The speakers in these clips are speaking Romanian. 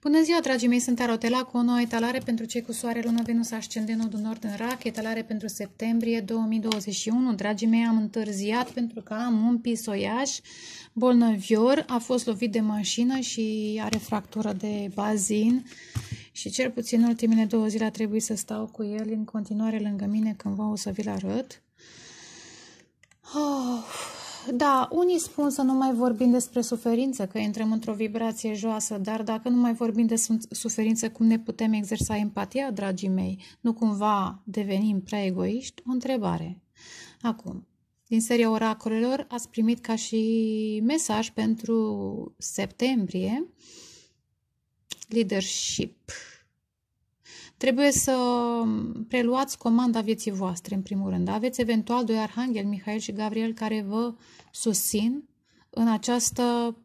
Bună ziua, dragii mei, sunt Arotela cu o nouă etalare pentru cei cu soare, lună, Venus, ascendent, nodul nord în rac, etalare pentru septembrie 2021. Dragii mei, am întârziat pentru că am un pisoiaș bolnăvior, a fost lovit de mașină și are fractură de bazin și cel puțin ultimele două zile a trebuit să stau cu el în continuare lângă mine, cândva o să vi-l arăt. Oh. Da, unii spun să nu mai vorbim despre suferință, că intrăm într-o vibrație joasă, dar dacă nu mai vorbim despre suferință, cum ne putem exersa empatia, dragii mei? Nu cumva devenim prea egoiști? O întrebare. Acum, din seria oracolelor ați primit ca și mesaj pentru septembrie leadership. Trebuie să um, preluați comanda vieții voastre, în primul rând. Aveți eventual doi arhangeli, Mihail și Gabriel, care vă susțin în această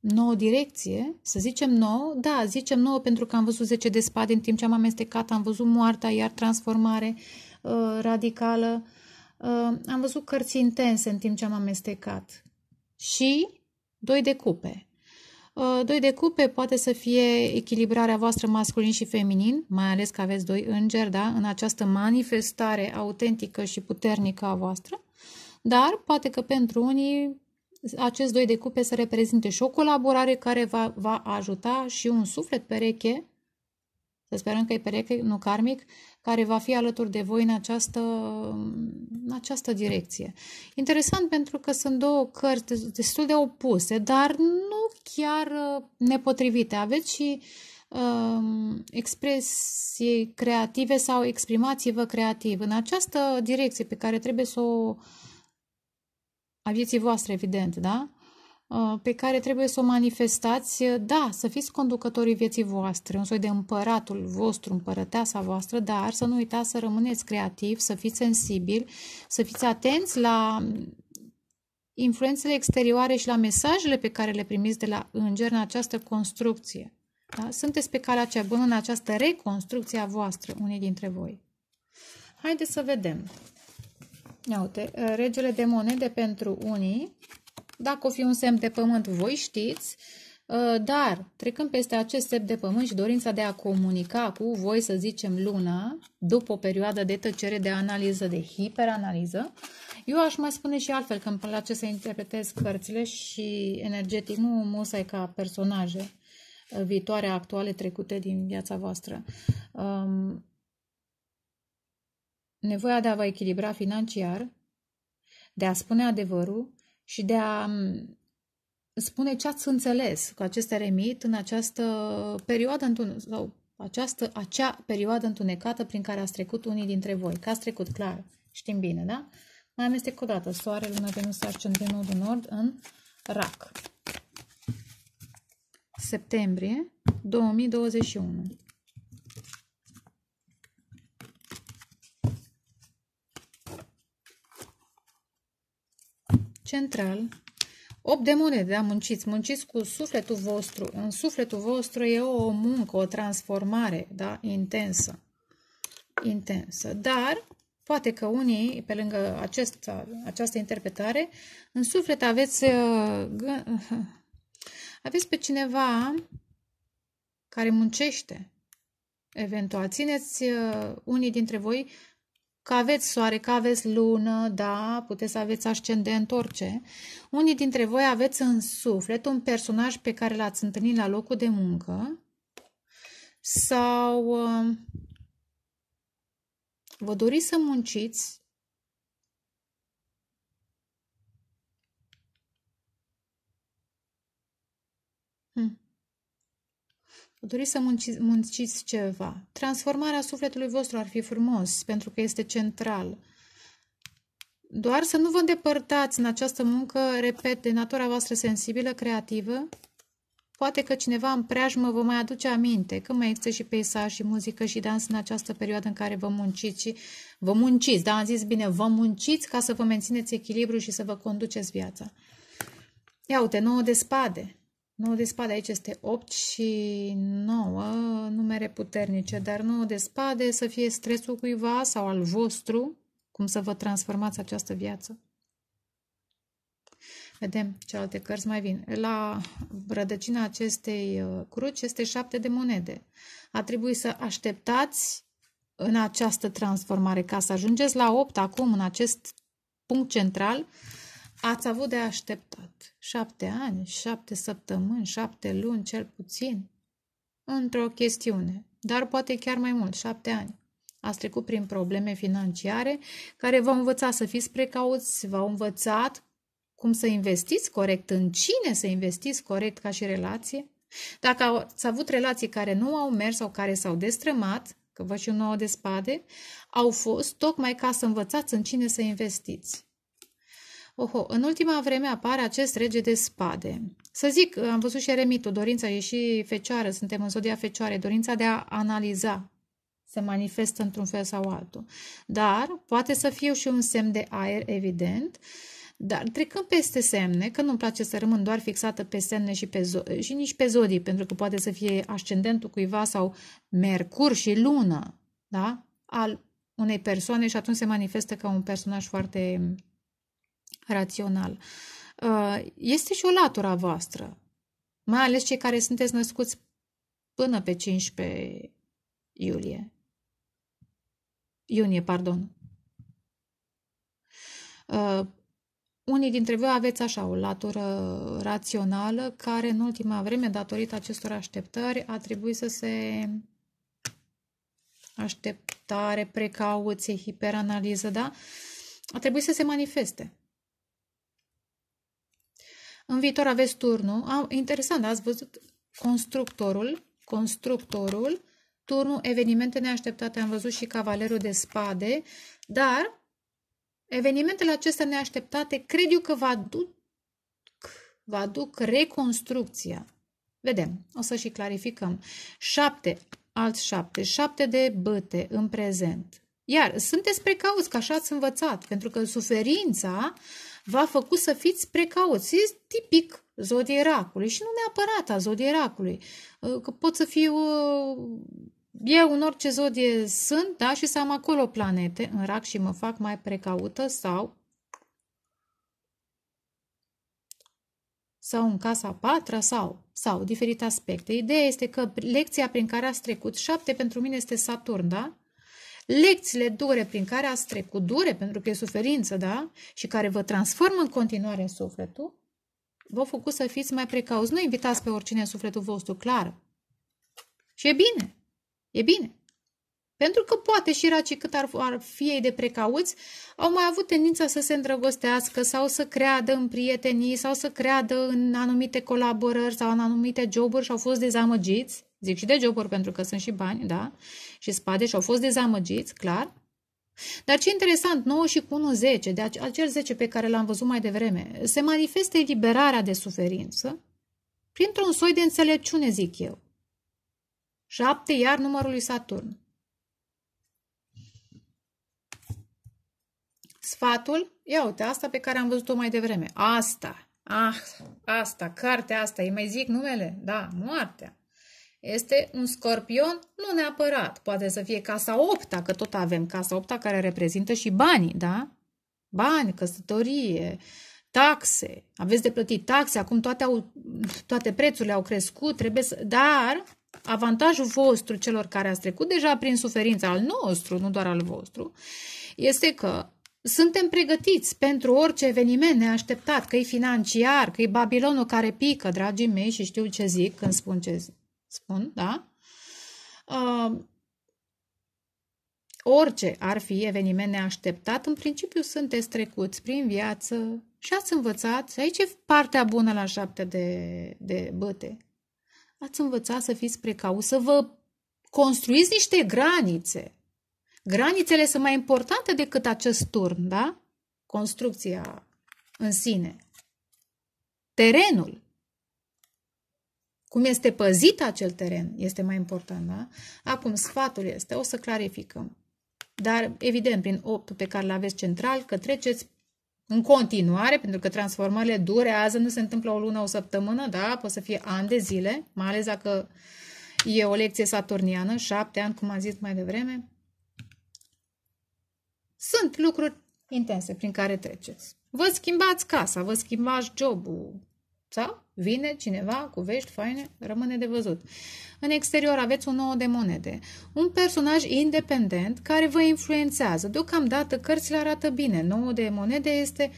nouă direcție, să zicem nouă, da, zicem nouă pentru că am văzut 10 de spade în timp ce am amestecat, am văzut moartea, iar transformare uh, radicală, uh, am văzut cărți intense în timp ce am amestecat și doi de cupe. Uh, doi de cupe poate să fie echilibrarea voastră masculin și feminin, mai ales că aveți doi îngeri, da? În această manifestare autentică și puternică a voastră. Dar poate că pentru unii acest doi de cupe să reprezinte și o colaborare care va, va ajuta și un suflet pereche, să sperăm că e pereche, nu karmic, care va fi alături de voi în această, în această direcție. Interesant pentru că sunt două cărți destul de opuse, dar nu chiar uh, nepotrivite. Aveți și um, expresii creative sau exprimați-vă creativ. În această direcție pe care trebuie să o a vieții voastre, evident, da? Uh, pe care trebuie să o manifestați, uh, da, să fiți conducătorii vieții voastre, un soi de împăratul vostru, împărăteasa voastră, dar să nu uitați să rămâneți creativi, să fiți sensibili, să fiți atenți la influențele exterioare și la mesajele pe care le primiți de la îngeri în această construcție. Da? Sunteți pe calea cea bună în această reconstrucție a voastră, unii dintre voi. Haideți să vedem. Ia uite, uh, regele de monede pentru unii, dacă o fi un semn de pământ, voi știți, uh, dar trecând peste acest semn de pământ și dorința de a comunica cu voi, să zicem, luna, după o perioadă de tăcere, de analiză, de hiperanaliză, eu aș mai spune și altfel, că îmi place să interpretez cărțile și energetic, nu musai ca personaje uh, viitoare, actuale, trecute din viața voastră. Um, nevoia de a vă echilibra financiar, de a spune adevărul, și de a spune ce ați înțeles cu acest eremit în această perioadă sau această, acea perioadă întunecată prin care ați trecut unii dintre voi. Că ați trecut, clar, știm bine, da? Mai amestec o dată. Soare, Luna, Venus, Ascendent, din Nodul Nord în Rac. Septembrie 2021. central. 8 de monede, da, munciți, munciți cu sufletul vostru. În sufletul vostru e o muncă, o transformare, da, intensă. Intensă. Dar, poate că unii, pe lângă acest, această interpretare, în suflet aveți, uh, aveți pe cineva care muncește, Eventual, țineți uh, unii dintre voi că aveți soare, că aveți lună, da, puteți să aveți ascendent, orice. Unii dintre voi aveți în suflet un personaj pe care l-ați întâlnit la locul de muncă sau uh, vă doriți să munciți Doriți să munci, munciți ceva. Transformarea sufletului vostru ar fi frumos, pentru că este central. Doar să nu vă îndepărtați în această muncă, repet, de natura voastră sensibilă, creativă. Poate că cineva în preajmă vă mai aduce aminte că mai există și peisaj și muzică și dans în această perioadă în care vă munciți și vă munciți, da, am zis bine, vă munciți ca să vă mențineți echilibru și să vă conduceți viața. Ia uite, nouă de spade. 9 de spade aici este 8 și 9 numere puternice, dar 9 de spade să fie stresul cuiva sau al vostru, cum să vă transformați această viață. Vedem ce alte cărți mai vin. La rădăcina acestei uh, cruci este 7 de monede. A trebuit să așteptați în această transformare ca să ajungeți la 8 acum, în acest punct central, Ați avut de așteptat șapte ani, șapte săptămâni, șapte luni, cel puțin, într-o chestiune, dar poate chiar mai mult, șapte ani. Ați trecut prin probleme financiare care v-au învățat să fiți precauți, v-au învățat cum să investiți corect, în cine să investiți corect ca și relație. Dacă ați avut relații care nu au mers sau care s-au destrămat, că vă și un nouă de spade, au fost tocmai ca să învățați în cine să investiți. Oho, în ultima vreme apare acest rege de spade. Să zic, am văzut și eremitul, dorința e și fecioară, suntem în zodia fecioare, dorința de a analiza se manifestă într-un fel sau altul. Dar poate să fie și un semn de aer, evident, dar trecând peste semne, că nu-mi place să rămân doar fixată pe semne și, pe și nici pe zodii, pentru că poate să fie ascendentul cuiva sau mercur și lună, da? Al unei persoane și atunci se manifestă ca un personaj foarte rațional. Uh, este și o latura voastră, mai ales cei care sunteți născuți până pe 15 iulie. Iunie, pardon. Uh, unii dintre voi aveți așa o latură rațională care în ultima vreme, datorită acestor așteptări, a trebuit să se așteptare, precauție, hiperanaliză, da? A trebuit să se manifeste. În viitor aveți turnul. Ah, interesant, ați văzut constructorul, constructorul, turnul, evenimente neașteptate, am văzut și cavalerul de spade, dar evenimentele acestea neașteptate cred eu că vă aduc, vă aduc reconstrucția. Vedem, o să și clarificăm. Șapte, alt șapte, șapte de băte în prezent. Iar sunteți precauți, că așa ați învățat, pentru că suferința uh, v-a făcut să fiți precauți. Este tipic zodiei racului și nu neapărat a zodiei racului. Uh, că pot să fiu uh, eu în orice zodie sunt, da, și să am acolo planete în rac și mă fac mai precaută sau sau în casa patra sau, sau diferite aspecte. Ideea este că lecția prin care ați trecut, șapte pentru mine este Saturn, da? lecțiile dure prin care ați trecut, dure pentru că e suferință, da? Și care vă transformă în continuare în sufletul, v-au făcut să fiți mai precauți. Nu invitați pe oricine în sufletul vostru, clar. Și e bine, e bine. Pentru că poate și racii cât ar, ar fi ei de precauți, au mai avut tendința să se îndrăgostească sau să creadă în prietenii sau să creadă în anumite colaborări sau în anumite joburi și au fost dezamăgiți. Zic și de joburi pentru că sunt și bani, da? Și spade și au fost dezamăgiți, clar. Dar ce interesant, 9 și cu 1, 10, de acel 10 pe care l-am văzut mai devreme, se manifestă eliberarea de suferință printr-un soi de înțelepciune, zic eu. 7, iar numărul lui Saturn. Sfatul, ia uite, asta pe care am văzut-o mai devreme. Asta, ah, asta, cartea asta, îi mai zic numele? Da, moartea. Este un scorpion, nu neapărat, poate să fie casa 8 că tot avem casa 8 care reprezintă și banii, da? Bani, căsătorie, taxe, aveți de plătit taxe, acum toate, au, toate prețurile au crescut, trebuie să... Dar avantajul vostru, celor care ați trecut deja prin suferința al nostru, nu doar al vostru, este că suntem pregătiți pentru orice eveniment neașteptat, că e financiar, că e Babilonul care pică, dragii mei, și știu ce zic când spun ce zic spun, da? Uh, orice ar fi eveniment neașteptat, în principiu sunteți trecuți prin viață și ați învățat, și aici e partea bună la șapte de, de băte, ați învățat să fiți precauți, să vă construiți niște granițe. Granițele sunt mai importante decât acest turn, da? Construcția în sine. Terenul. Cum este păzit acel teren este mai important, da? Acum, sfatul este, o să clarificăm. Dar, evident, prin optul pe care îl aveți central, că treceți în continuare, pentru că transformările durează, nu se întâmplă o lună, o săptămână, da? poate să fie ani de zile, mai ales dacă e o lecție saturniană, șapte ani, cum am zis mai devreme. Sunt lucruri intense prin care treceți. Vă schimbați casa, vă schimbați jobul, sau Vine cineva cu vești faine? Rămâne de văzut. În exterior aveți un nou de monede. Un personaj independent care vă influențează. Deocamdată cărțile arată bine. Nou de monede este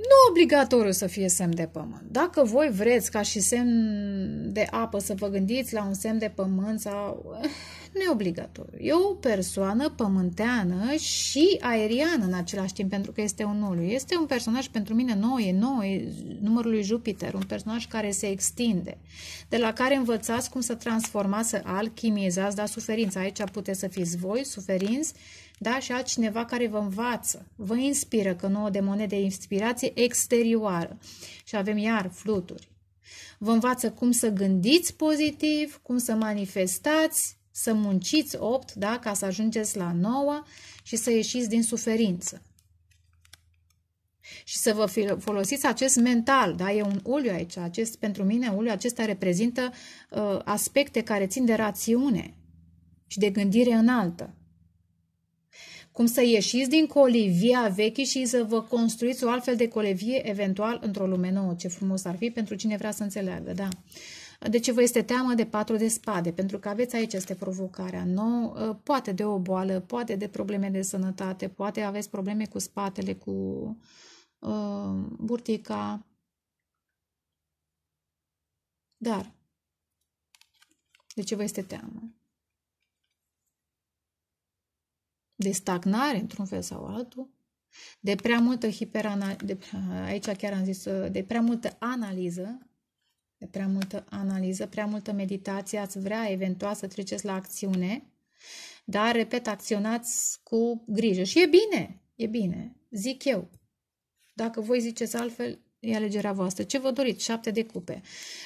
nu obligatoriu să fie semn de pământ. Dacă voi vreți ca și semn de apă să vă gândiți la un semn de pământ sau... Eh, nu e obligatoriu. E o persoană pământeană și aeriană în același timp, pentru că este un nulu. Este un personaj pentru mine nou, e nou, e numărul lui Jupiter, un personaj care se extinde, de la care învățați cum să transformați, să alchimizați, da, suferința. Aici puteți să fiți voi, suferinți, da? și altcineva care vă învață, vă inspiră, că nouă de monede de inspirație exterioară. Și avem iar fluturi. Vă învață cum să gândiți pozitiv, cum să manifestați, să munciți 8, da? ca să ajungeți la 9 și să ieșiți din suferință. Și să vă folosiți acest mental, da? E un uliu aici, acest, pentru mine uliu acesta reprezintă uh, aspecte care țin de rațiune și de gândire înaltă cum să ieșiți din colivia vechi și să vă construiți o altfel de colivie, eventual într-o lume nouă. Ce frumos ar fi pentru cine vrea să înțeleagă, da. De ce vă este teamă de patru de spade? Pentru că aveți aici este provocarea nouă, ă, poate de o boală, poate de probleme de sănătate, poate aveți probleme cu spatele, cu uh, burtica. Dar de ce vă este teamă? de stagnare într-un fel sau altul, de prea multă hiperanaliză, aici chiar am zis, de prea multă analiză, de prea multă analiză, prea multă meditație, ați vrea eventual să treceți la acțiune, dar, repet, acționați cu grijă. Și e bine, e bine, zic eu. Dacă voi ziceți altfel, e alegerea voastră. Ce vă doriți? Șapte de cupe.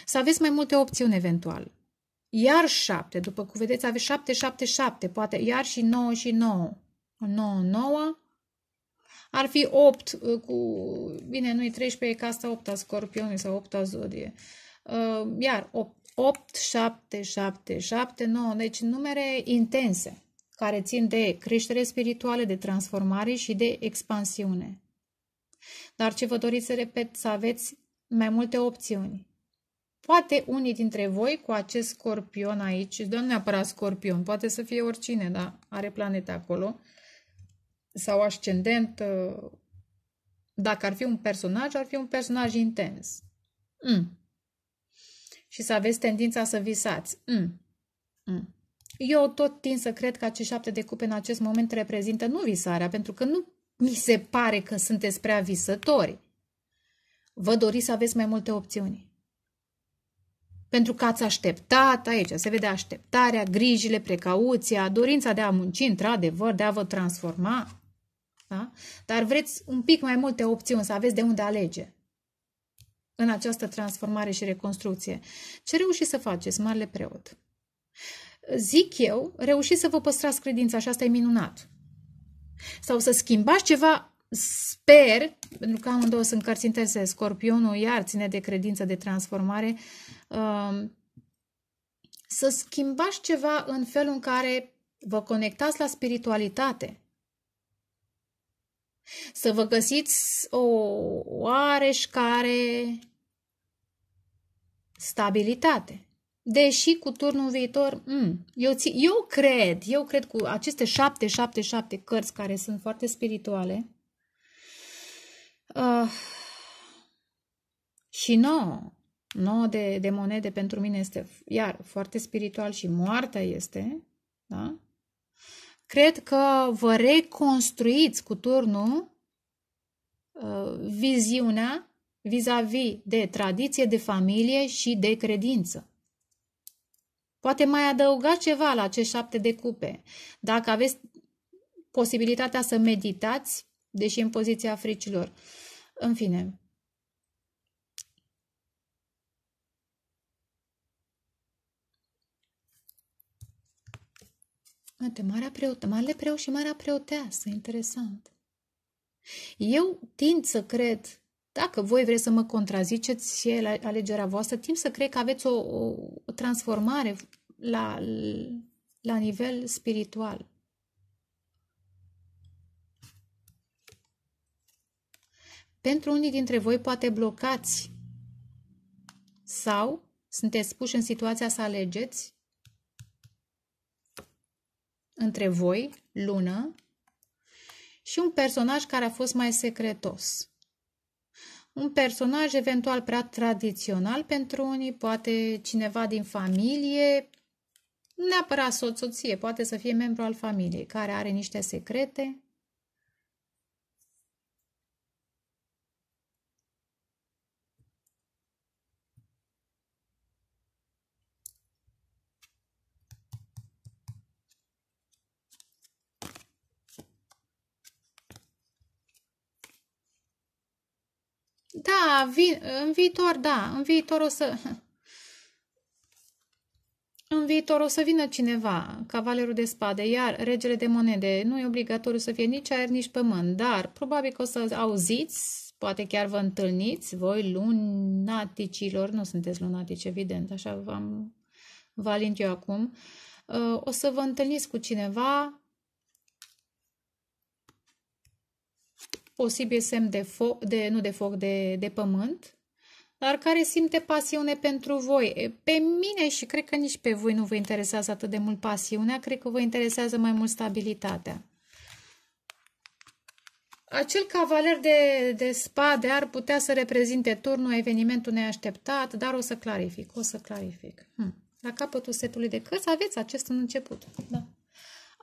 Să aveți mai multe opțiuni eventual. Iar șapte, după cum vedeți, aveți șapte, șapte, șapte, poate iar și nouă și nouă. 9, 9. Ar fi 8 uh, cu... Bine, nu-i 13, e ca asta 8 a scorpionului sau 8 a zodie. Uh, iar 8, 8, 7, 7, 7, 9. Deci numere intense care țin de creștere spirituală, de transformare și de expansiune. Dar ce vă doriți să repet, să aveți mai multe opțiuni. Poate unii dintre voi cu acest scorpion aici, nu neapărat scorpion, poate să fie oricine, dar are planeta acolo, uh, sau ascendent, uh, dacă ar fi un personaj, ar fi un personaj intens. Mm. Și să aveți tendința să visați. Mm. Mm. Eu tot tind să cred că acești șapte de cupe în acest moment reprezintă nu visarea, pentru că nu mi se pare că sunteți prea visători. Vă doriți să aveți mai multe opțiuni. Pentru că ați așteptat aici, se vede așteptarea, grijile, precauția, dorința de a munci într-adevăr, de a vă transforma. Da? Dar vreți un pic mai multe opțiuni, să aveți de unde alege în această transformare și reconstrucție. Ce reușiți să faceți, marele preot? Zic eu, reușiți să vă păstrați credința și asta e minunat. Sau să schimbați ceva sper, pentru că amândouă sunt cărți interse, scorpionul iar ține de credință, de transformare, um, să schimbați ceva în felul în care vă conectați la spiritualitate, să vă găsiți o oareșcare stabilitate. Deși cu turnul viitor, mm, eu, ți, eu cred, eu cred cu aceste șapte, șapte, șapte cărți care sunt foarte spirituale, uh, și nouă, nouă de, de monede pentru mine este, iar, foarte spiritual și moartea este, da? cred că vă reconstruiți cu turnul uh, viziunea vis-a-vis -vis de tradiție, de familie și de credință. Poate mai adăuga ceva la acești șapte de cupe. Dacă aveți posibilitatea să meditați, deși în poziția fricilor. În fine, Uite, marea preotă, Marele Preot și marea preoteasă, interesant. Eu tind să cred, dacă voi vreți să mă contraziceți și la alegerea voastră, tind să cred că aveți o, o, o transformare la, la nivel spiritual. Pentru unii dintre voi poate blocați sau sunteți puși în situația să alegeți între voi, Lună, și un personaj care a fost mai secretos. Un personaj eventual prea tradițional pentru unii, poate cineva din familie, neapărat soț, soție, poate să fie membru al familiei, care are niște secrete Da, vi, în viitor, da, în viitor o să... În viitor o să vină cineva, cavalerul de spade, iar regele de monede. Nu e obligatoriu să fie nici aer, nici pământ, dar probabil că o să auziți, poate chiar vă întâlniți, voi lunaticilor, nu sunteți lunatici, evident, așa v-am valint eu acum, uh, o să vă întâlniți cu cineva posibil semn de, foc, de nu de foc, de, de pământ, dar care simte pasiune pentru voi. Pe mine și cred că nici pe voi nu vă interesează atât de mult pasiunea, cred că vă interesează mai mult stabilitatea. Acel cavaler de, de spade ar putea să reprezinte turnul, evenimentul neașteptat, dar o să clarific, o să clarific. Hmm. La capătul setului de cărți aveți acest în început. Da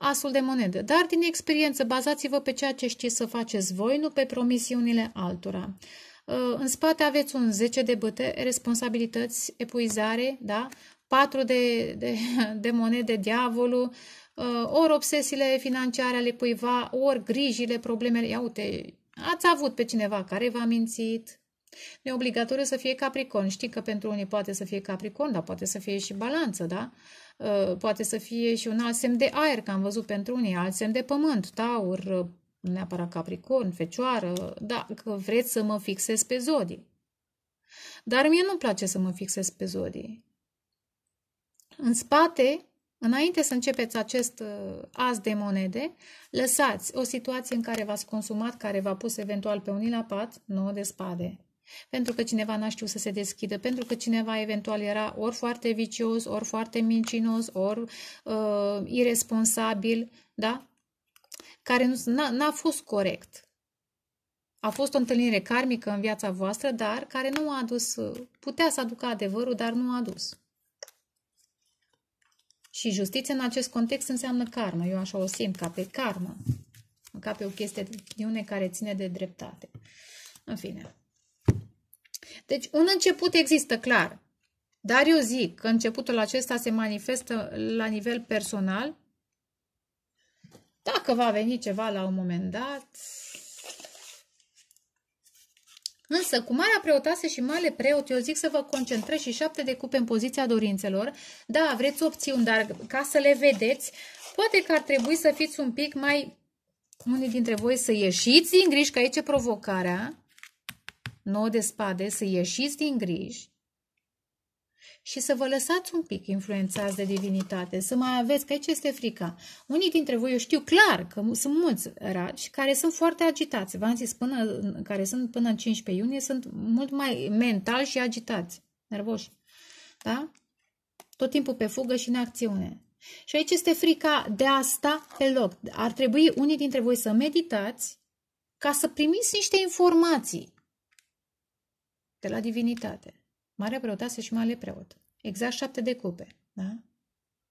astfel de monedă, dar din experiență bazați-vă pe ceea ce știți să faceți voi, nu pe promisiunile altora. Uh, în spate aveți un 10 de băte, responsabilități, epuizare, da? 4 de, de, de monede, diavolul, uh, ori obsesiile financiare ale cuiva, ori grijile, problemele. Ia uite, ați avut pe cineva care v-a mințit. Nu e obligatoriu să fie capricorn. Știi că pentru unii poate să fie capricorn, dar poate să fie și balanță, da? Uh, poate să fie și un alt semn de aer, că am văzut pentru unii, alt semn de pământ, taur, uh, neapărat capricorn, fecioară, dacă vreți să mă fixez pe zodii. Dar mie nu-mi place să mă fixez pe zodii. În spate, înainte să începeți acest uh, as de monede, lăsați o situație în care v-ați consumat, care v-a pus eventual pe unii la pat, nouă de spade. Pentru că cineva n-a știut să se deschidă, pentru că cineva eventual era ori foarte vicios, ori foarte mincinos, ori uh, irresponsabil, da? Care n-a fost corect. A fost o întâlnire karmică în viața voastră, dar care nu a adus, uh, putea să aducă adevărul, dar nu a adus. Și justiția în acest context înseamnă karmă. Eu așa o simt, ca pe karmă, ca pe o chestie care ține de dreptate. În fine. Deci un început există, clar. Dar eu zic că începutul acesta se manifestă la nivel personal. Dacă va veni ceva la un moment dat. Însă, cu marea preotase și mare preot, eu zic să vă concentrați și șapte de cupe în poziția dorințelor. Da, vreți opțiuni, dar ca să le vedeți, poate că ar trebui să fiți un pic mai... Unii dintre voi să ieșiți din griji, că aici e provocarea nouă de spade, să ieșiți din griji și să vă lăsați un pic influențați de divinitate, să mai aveți, că aici este frica. Unii dintre voi, eu știu clar că sunt mulți raci care sunt foarte agitați. V-am zis, până, care sunt până în 15 iunie, sunt mult mai mental și agitați, nervoși. Da? Tot timpul pe fugă și în acțiune. Și aici este frica de a sta pe loc. Ar trebui unii dintre voi să meditați ca să primiți niște informații de la divinitate. Marea preotase și mare preot. Exact șapte de cupe, da?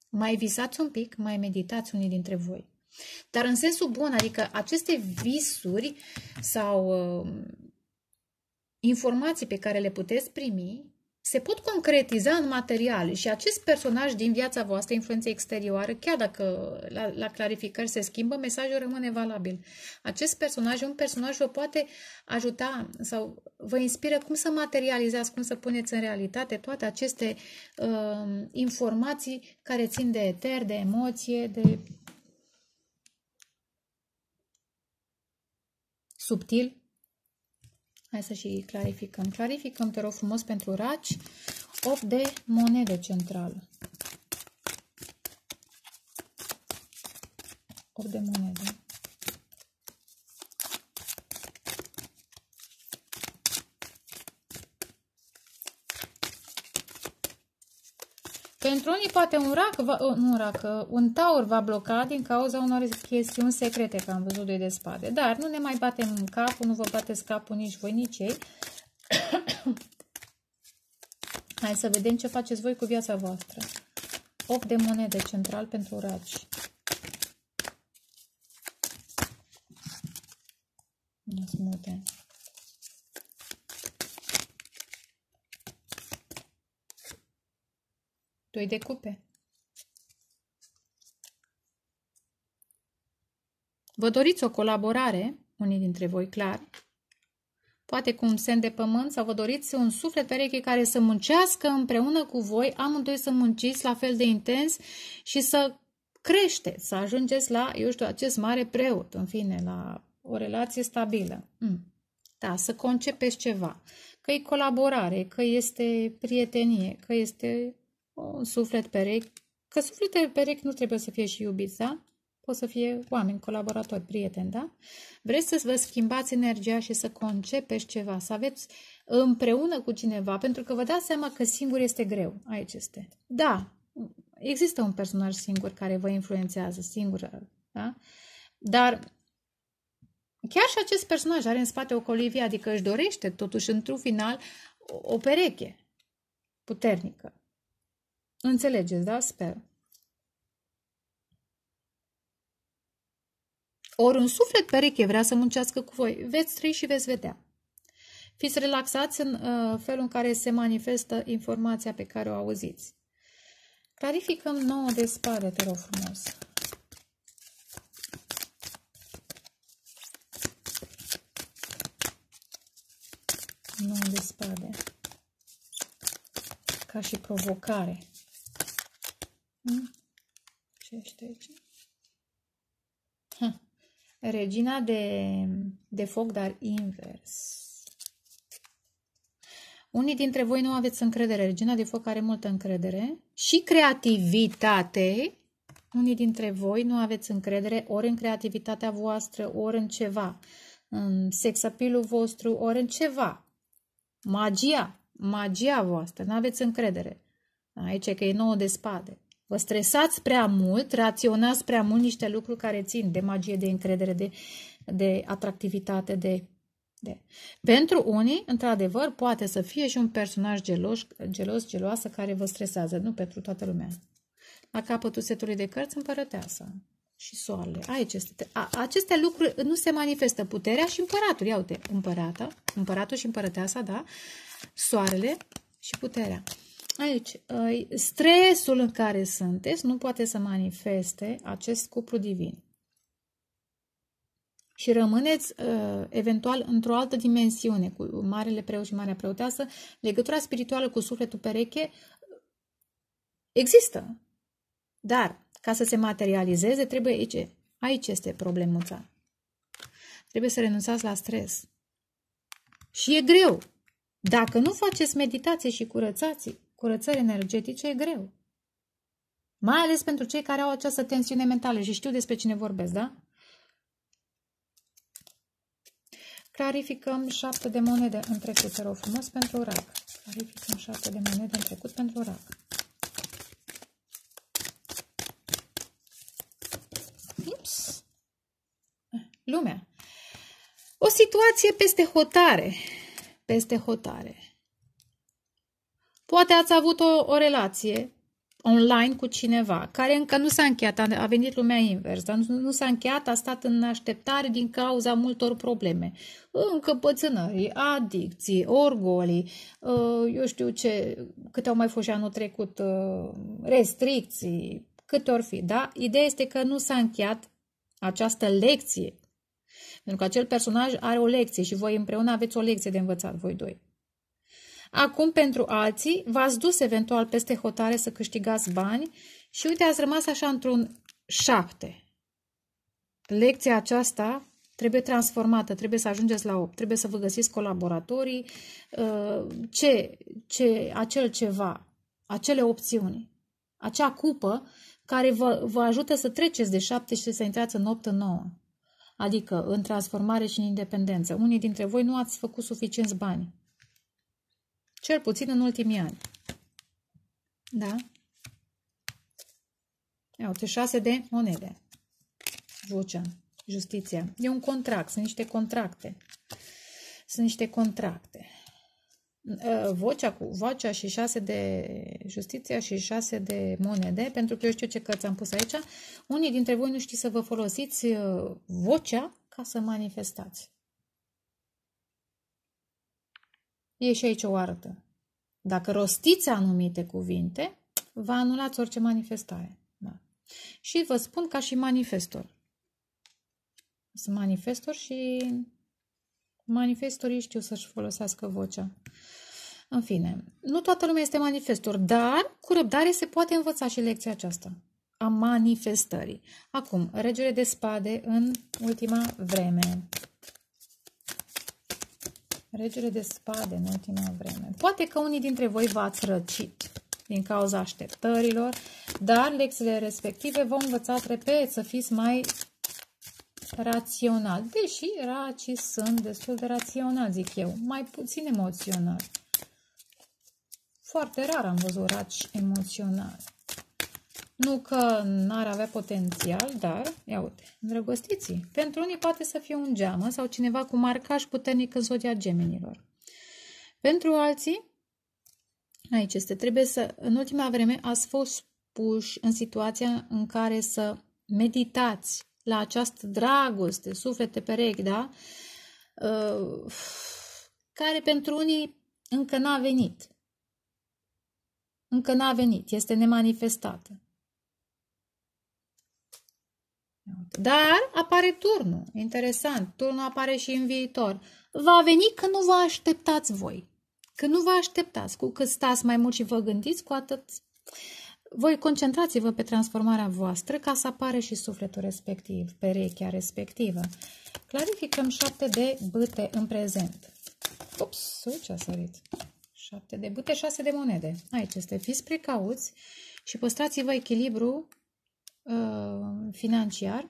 Mai visați un pic, mai meditați unii dintre voi. Dar în sensul bun, adică aceste visuri sau uh, informații pe care le puteți primi se pot concretiza în materiale și acest personaj din viața voastră, influențe exterioară, chiar dacă la, la clarificări se schimbă, mesajul rămâne valabil. Acest personaj, un personaj vă poate ajuta sau vă inspiră cum să materializați, cum să puneți în realitate toate aceste uh, informații care țin de eter, de emoție, de subtil Hai să și clarificăm. Clarificăm, te rog frumos, pentru raci 8 de monede centrală. 8 de monede. Pentru unii poate un rac, va, uh, un rac, uh, un taur va bloca din cauza unor chestiuni secrete, că am văzut doi de spade. Dar nu ne mai batem în cap, nu vă bateți capul nici voi, nici ei. Hai să vedem ce faceți voi cu viața voastră. 8 de monede central pentru raci. 2 de cupe. Vă doriți o colaborare, unii dintre voi clar, poate cu un semn de pământ sau vă doriți un suflet pereche care să muncească împreună cu voi, amândoi să munciți la fel de intens și să creșteți, să ajungeți la, eu știu, acest mare preot, în fine, la o relație stabilă. Mm. Da, să concepeți ceva. Că e colaborare, că este prietenie, că este un suflet perechi, că sufletele perechi nu trebuie să fie și iubiți, da? Pot să fie oameni, colaboratori, prieteni, da? Vreți să vă schimbați energia și să concepeți ceva, să aveți împreună cu cineva, pentru că vă dați seama că singur este greu. Aici este. Da, există un personaj singur care vă influențează, singur, da? Dar chiar și acest personaj are în spate o colivie, adică își dorește totuși într-un final o pereche puternică. Înțelegeți, da? Sper. Ori un suflet pereche vrea să muncească cu voi. Veți trăi și veți vedea. Fiți relaxați în uh, felul în care se manifestă informația pe care o auziți. Clarificăm nouă de spade, te rog frumos. Nouă de spade. Ca și provocare. Ce este aici? Ha. Regina de, de foc, dar invers. Unii dintre voi nu aveți încredere. Regina de foc are multă încredere și creativitate. Unii dintre voi nu aveți încredere ori în creativitatea voastră, ori în ceva. În sexapilul vostru, ori în ceva. Magia. Magia voastră. Nu aveți încredere. Aici că e nouă de spade. Vă stresați prea mult, raționați prea mult niște lucruri care țin de magie, de încredere, de, de atractivitate, de, de... Pentru unii, într-adevăr, poate să fie și un personaj gelos, gelos, geloasă care vă stresează, nu pentru toată lumea. La capătul setului de cărți împărăteasă și soarele. Aici este. A, aceste lucruri nu se manifestă. Puterea și împăratul. Ia uite, împărata, împăratul și împărăteasa, da? Soarele și puterea. Aici, uh, stresul în care sunteți nu poate să manifeste acest cuplu divin. Și rămâneți uh, eventual într-o altă dimensiune cu Marele Preot și Marea Preoteasă. Legătura spirituală cu sufletul pereche uh, există. Dar ca să se materializeze trebuie aici. Aici este problemuța. Trebuie să renunțați la stres. Și e greu. Dacă nu faceți meditație și curățați curățări energetice e greu. Mai ales pentru cei care au această tensiune mentală și știu despre cine vorbesc, da? Clarificăm șapte de monede în trecut, te rog frumos, pentru rac. Clarificăm șapte de monede în trecut pentru rac. Ups. Lumea. O situație peste hotare. Peste hotare Poate ați avut o, o relație online cu cineva, care încă nu s-a încheiat, a venit lumea invers, dar nu, nu s-a încheiat, a stat în așteptare din cauza multor probleme. Încăpățânări, adicții, orgolii, ă, eu știu ce, câte au mai fost și anul trecut, ă, restricții, câte ori fi, da? Ideea este că nu s-a încheiat această lecție. Pentru că acel personaj are o lecție și voi împreună aveți o lecție de învățat, voi doi. Acum, pentru alții, v-ați dus eventual peste hotare să câștigați bani și uite, ați rămas așa într-un șapte. Lecția aceasta trebuie transformată, trebuie să ajungeți la 8, trebuie să vă găsiți colaboratorii, uh, ce, ce, acel ceva, acele opțiuni, acea cupă care vă, vă ajută să treceți de 7 și să intrați în 8 în 9, adică în transformare și în independență. Unii dintre voi nu ați făcut suficienți bani. Cel puțin în ultimii ani. Da? Ia uite, șase de monede. Vocea, justiția. E un contract, sunt niște contracte. Sunt niște contracte. Ă, vocea, cu, vocea și șase de justiția și șase de monede, pentru că eu știu ce cărți am pus aici. Unii dintre voi nu știți să vă folosiți ă, vocea ca să manifestați. Ieși și aici o arătă. Dacă rostiți anumite cuvinte, vă anulați orice manifestare. Da. Și vă spun ca și manifestor. Sunt manifestor și manifestorii știu să-și folosească vocea. În fine, nu toată lumea este manifestor, dar cu răbdare se poate învăța și lecția aceasta a manifestării. Acum, regele de spade în ultima vreme. Regele de spade în ultima vreme. Poate că unii dintre voi v-ați răcit din cauza așteptărilor, dar lecțiile respective vă învățați repet să fiți mai rațional, deși racii sunt destul de rațional, zic eu, mai puțin emoțional. Foarte rar am văzut raci emoționali. Nu că n-ar avea potențial, dar, ia uite, îndrăgostiții. Pentru unii poate să fie un geamă sau cineva cu marcaj puternic în zodia gemenilor. Pentru alții, aici este, trebuie să, în ultima vreme, ați fost puși în situația în care să meditați la această dragoste, suflete perechi, da? Uh, care pentru unii încă n-a venit. Încă n-a venit, este nemanifestată. Dar apare turnul. Interesant. Turnul apare și în viitor. Va veni când nu vă așteptați voi. Când nu vă așteptați. Cu cât stați mai mult și vă gândiți, cu atât voi concentrați-vă pe transformarea voastră ca să apare și sufletul respectiv, perechea respectivă. Clarificăm șapte de bâte în prezent. Ups, ce a sărit. Șapte de bâte, șase de monede. Aici este. Fiți precauți și păstrați-vă echilibru Uh, financiar.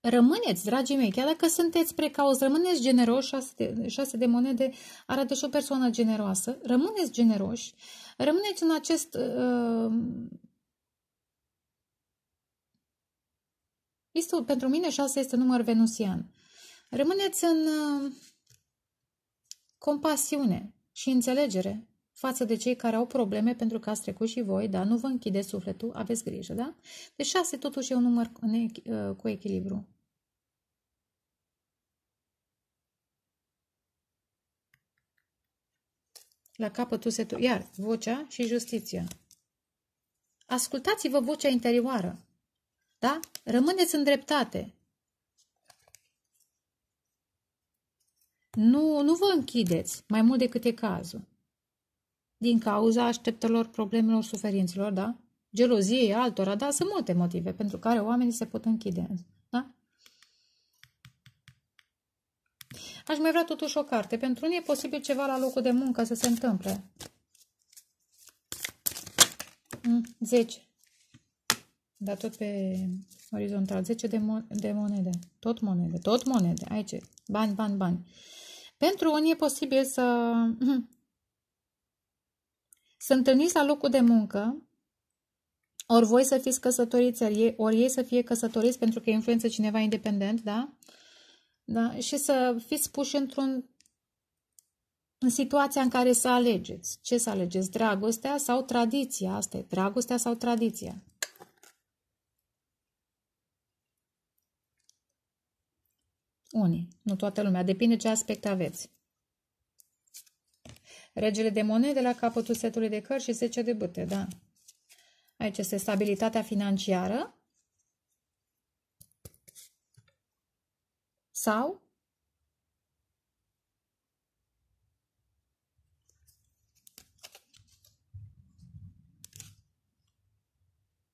Rămâneți, dragii mei, chiar dacă sunteți precauți, rămâneți generoși, șase de, șase de monede arată și o persoană generoasă, rămâneți generoși, rămâneți în acest... Uh, este, pentru mine șase este număr venusian. Rămâneți în uh, compasiune și înțelegere față de cei care au probleme pentru că ați trecut și voi, da? Nu vă închide sufletul, aveți grijă, da? Deci 6 totuși e un număr uh, cu echilibru. La capătul setului. Iar, vocea și justiția. Ascultați-vă vocea interioară. Da? Rămâneți în dreptate. Nu, nu vă închideți mai mult decât e cazul din cauza așteptărilor, problemelor, suferințelor, da? Geloziei altora, da? Sunt multe motive pentru care oamenii se pot închide, da? Aș mai vrea totuși o carte. Pentru unii e posibil ceva la locul de muncă să se întâmple. 10. Mm, dar tot pe orizontal. 10 de, mo de monede. Tot monede. Tot monede. Aici. Bani, bani, bani. Pentru unii e posibil să Să întâlniți la locul de muncă, ori voi să fiți căsătoriți, ori ei, ori ei să fie căsătoriți pentru că influență cineva independent, da? da? Și să fiți puși într-un în situația în care să alegeți. Ce să alegeți? Dragostea sau tradiția? Asta e dragostea sau tradiția. Unii, nu toată lumea, depinde ce aspect aveți. Regele de monede la capătul setului de cărți și 10 de bâte, da. Aici este stabilitatea financiară. Sau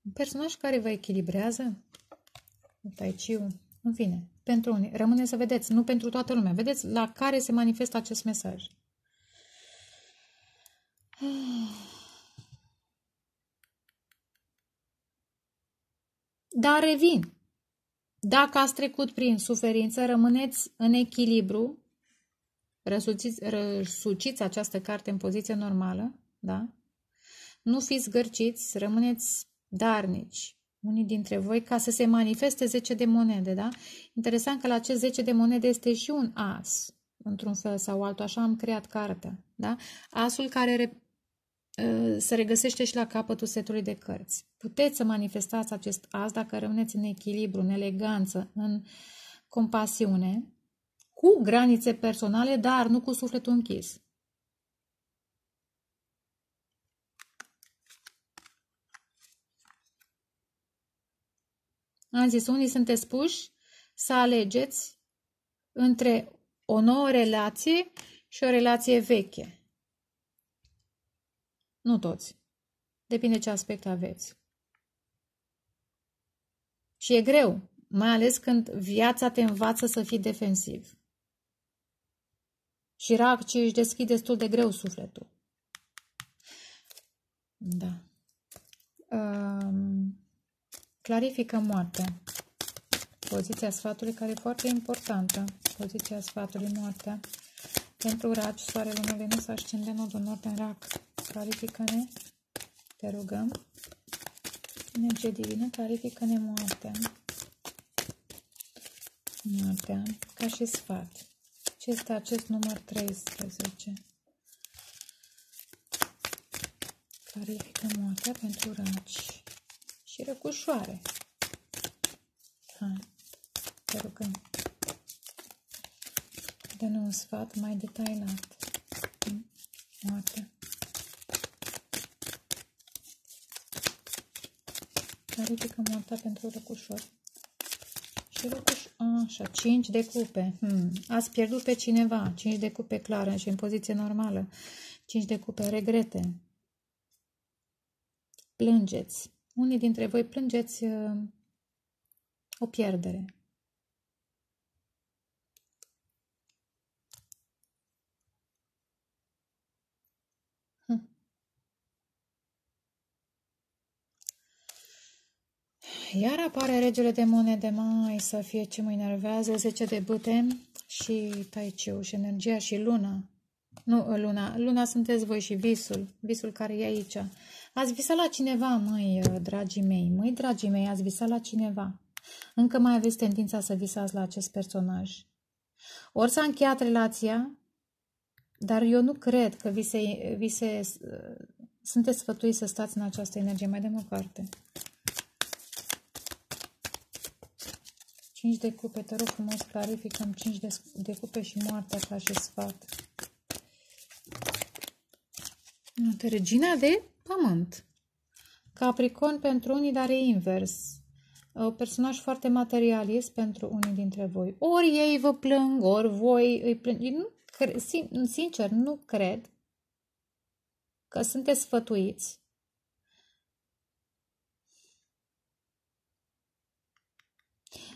un personaj care vă echilibrează, Taiciu? în fine, pentru unii. Rămâne să vedeți, nu pentru toată lumea. Vedeți la care se manifestă acest mesaj. Dar revin. Dacă ați trecut prin suferință, rămâneți în echilibru, răsuciți, răsuciți această carte în poziție normală, da? Nu fiți gărciți, rămâneți darnici, unii dintre voi, ca să se manifeste 10 de monede, da? Interesant că la acest 10 de monede este și un as, într-un fel sau altul, așa am creat cartea, da? Asul care Ă, se regăsește și la capătul setului de cărți. Puteți să manifestați acest as dacă rămâneți în echilibru, în eleganță, în compasiune, cu granițe personale, dar nu cu sufletul închis. Am zis, unii sunteți puși să alegeți între o nouă relație și o relație veche. Nu toți. Depinde ce aspect aveți. Și e greu, mai ales când viața te învață să fii defensiv. Și rac își deschide destul de greu sufletul. Da. Um, clarifică moartea. Poziția sfatului care e foarte importantă. Poziția sfatului moartea. Pentru rac, soarele lunului venus, s-a ascende nodul nord în rac clarifică-ne, te rugăm. Energie divină, clarifică-ne moartea. Moartea, ca și sfat. Ce este acest număr 13? Clarifică moartea pentru raci și răcușoare. Hai, te rugăm. Dă-ne un sfat mai detailat. Moartea. care că am optat pentru răcușor. Și răcuș... Așa, 5 de cupe. Hmm. Ați pierdut pe cineva. 5 de cupe clară și în poziție normală. 5 de cupe regrete. Plângeți. Unii dintre voi plângeți uh, o pierdere. Iar apare regele de monede, mai să fie ce mă enervează, 10 de bâte și tai ciu și energia și luna. Nu, luna, luna sunteți voi și visul, visul care e aici. Ați visat la cineva, măi, uh, dragii mei, măi, dragii mei, ați visat la cineva. Încă mai aveți tendința să visați la acest personaj. Ori s-a încheiat relația, dar eu nu cred că vi se, vi se uh, sunteți sfătuiți să stați în această energie. Mai dăm o carte. 5 de cupe, te rog frumos, clarificăm 5 de, de cupe și moartea ca și sfat. Notă regina de pământ. Capricorn pentru unii, dar e invers. Un personaj foarte materialist pentru unii dintre voi. Ori ei vă plâng, ori voi îi plâng. Nu, sincer, nu cred că sunteți sfătuiți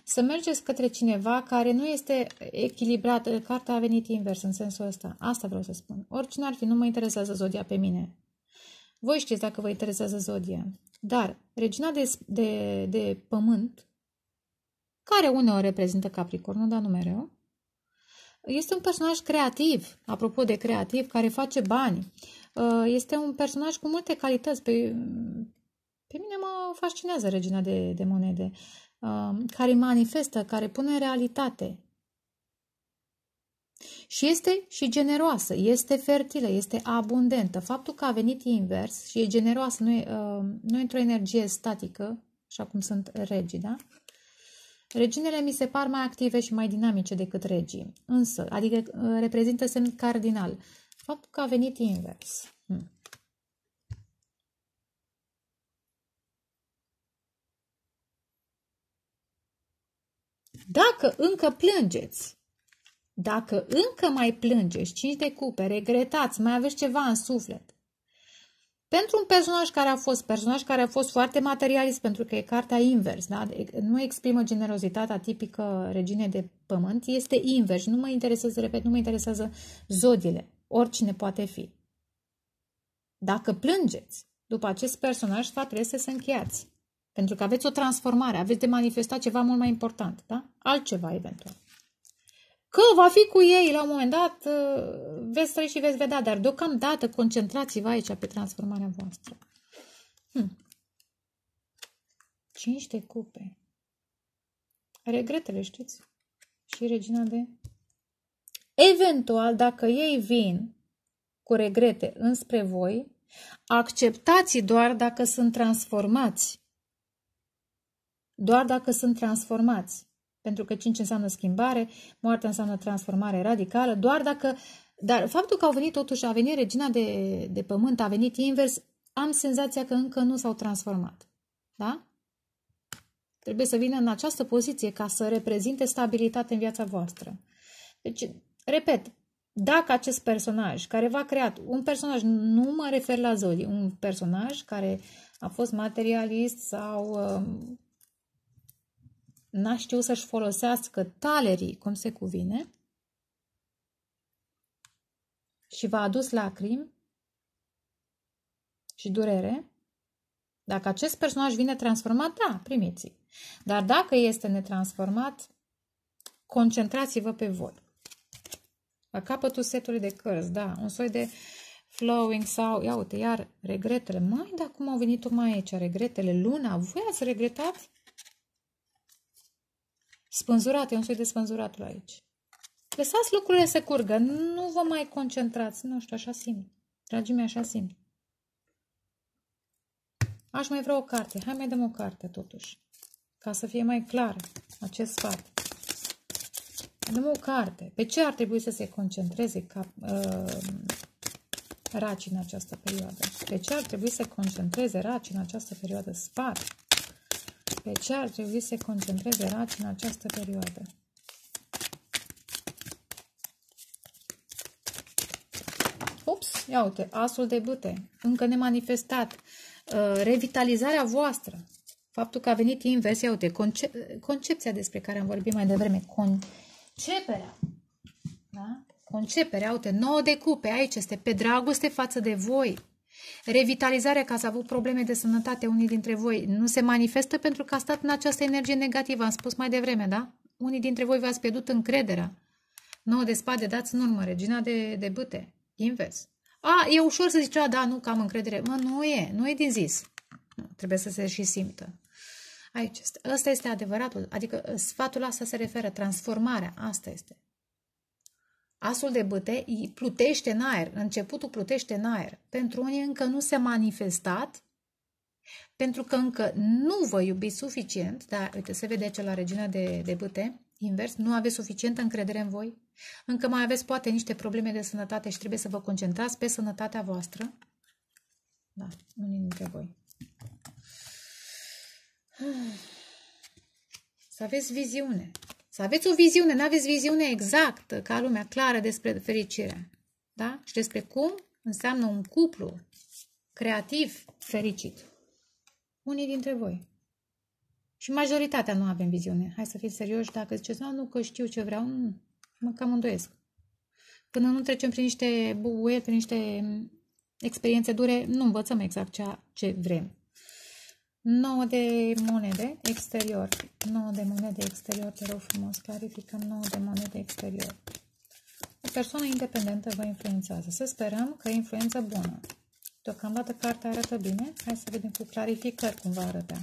să mergeți către cineva care nu este echilibrat. Cartea a venit invers în sensul ăsta. Asta vreau să spun. Oricine ar fi, nu mă interesează zodia pe mine. Voi știți dacă vă interesează zodia. Dar regina de, de, de pământ, care uneori reprezintă Capricornul, dar nu mereu, este un personaj creativ, apropo de creativ, care face bani. Uh, este un personaj cu multe calități. Pe, pe mine mă fascinează regina de, de monede. Um, care manifestă, care pune în realitate. Și este și generoasă, este fertilă, este abundentă. Faptul că a venit invers și e generoasă, nu e, um, nu e într-o energie statică, așa cum sunt regii, da? Reginele mi se par mai active și mai dinamice decât regii, însă, adică uh, reprezintă semn cardinal. Faptul că a venit invers. Hmm. Dacă încă plângeți, dacă încă mai plângeți, cinci de cupe, regretați, mai aveți ceva în suflet, pentru un personaj care a fost, personaj care a fost foarte materialist, pentru că e cartea invers, da? nu exprimă generozitatea tipică reginei de pământ, este invers. Nu mă interesează, repet, nu mă interesează zodiile. Oricine poate fi. Dacă plângeți după acest personaj, va trebuie să încheiați. Pentru că aveți o transformare, aveți de manifestat ceva mult mai important, da? Altceva, eventual. Că va fi cu ei la un moment dat, uh, veți trăi și veți vedea, dar deocamdată concentrați-vă aici pe transformarea voastră. Hmm. Cinci de cupe. Regretele, știți? Și regina de... Eventual, dacă ei vin cu regrete înspre voi, acceptați doar dacă sunt transformați doar dacă sunt transformați. Pentru că 5 înseamnă schimbare, moartea înseamnă transformare radicală, doar dacă... Dar faptul că au venit totuși, a venit regina de, de pământ, a venit invers, am senzația că încă nu s-au transformat. Da? Trebuie să vină în această poziție ca să reprezinte stabilitate în viața voastră. Deci, repet, dacă acest personaj care v-a creat, un personaj, nu mă refer la Zodi, un personaj care a fost materialist sau um, n-a știut să-și folosească talerii cum se cuvine și v-a adus lacrimi și durere, dacă acest personaj vine transformat, da, primiți Dar dacă este netransformat, concentrați-vă pe voi. La capătul setului de cărți, da, un soi de flowing sau, ia uite, iar regretele. Mai, dar cum au venit tocmai aici regretele? Luna, voi ați regretat? Spânzurat, e un soi de spânzuratul aici. Lăsați lucrurile să curgă, nu vă mai concentrați. Nu știu, așa simt. Dragii mei, așa simt. Aș mai vrea o carte. Hai mai dăm o carte, totuși. Ca să fie mai clar acest sfat. Dăm o carte. Pe ce ar trebui să se concentreze ca uh, raci în această perioadă? Pe ce ar trebui să concentreze raci în această perioadă? Spart pe ce ar trebui să se concentreze rați în această perioadă. Ups, ia uite, asul de bute. încă nemanifestat, uh, revitalizarea voastră, faptul că a venit invers, ia uite, concep concepția despre care am vorbit mai devreme, conceperea, da? conceperea, uite, nouă de cupe, aici este pe dragoste față de voi, Revitalizarea, că ați avut probleme de sănătate unii dintre voi, nu se manifestă pentru că a stat în această energie negativă, am spus mai devreme, da? Unii dintre voi v-ați pierdut încrederea. Nouă de spade dați în urmă, regina de, de băte, invers. A, e ușor să zici, da, nu, că am încredere. Mă, nu e, nu e din zis. Nu, trebuie să se și simtă. Aici Ăsta este adevăratul, adică sfatul ăsta se referă, transformarea, asta este. Asul de băte plutește în aer, începutul plutește în aer. Pentru unii încă nu s-a manifestat, pentru că încă nu vă iubiți suficient, dar uite, se vede ce la regina de, de băte, invers, nu aveți suficientă încredere în voi, încă mai aveți poate niște probleme de sănătate și trebuie să vă concentrați pe sănătatea voastră. Da, unii dintre voi. Să aveți viziune. Să aveți o viziune, nu aveți viziune exactă ca lumea clară despre fericire. Da? Și despre cum înseamnă un cuplu creativ fericit. Unii dintre voi. Și majoritatea nu avem viziune. Hai să fiți serioși, dacă ziceți, nu, nu că știu ce vreau, nu, mm, mă cam îndoiesc. Până nu trecem prin niște bubuie, prin niște experiențe dure, nu învățăm exact ceea ce vrem. 9 de monede exterior. 9 de monede exterior, te rog frumos, clarificăm 9 de monede exterior. O persoană independentă vă influențează. Să sperăm că e influență bună. Deocamdată cartea arată bine. Hai să vedem cu clarificări cum va arăta.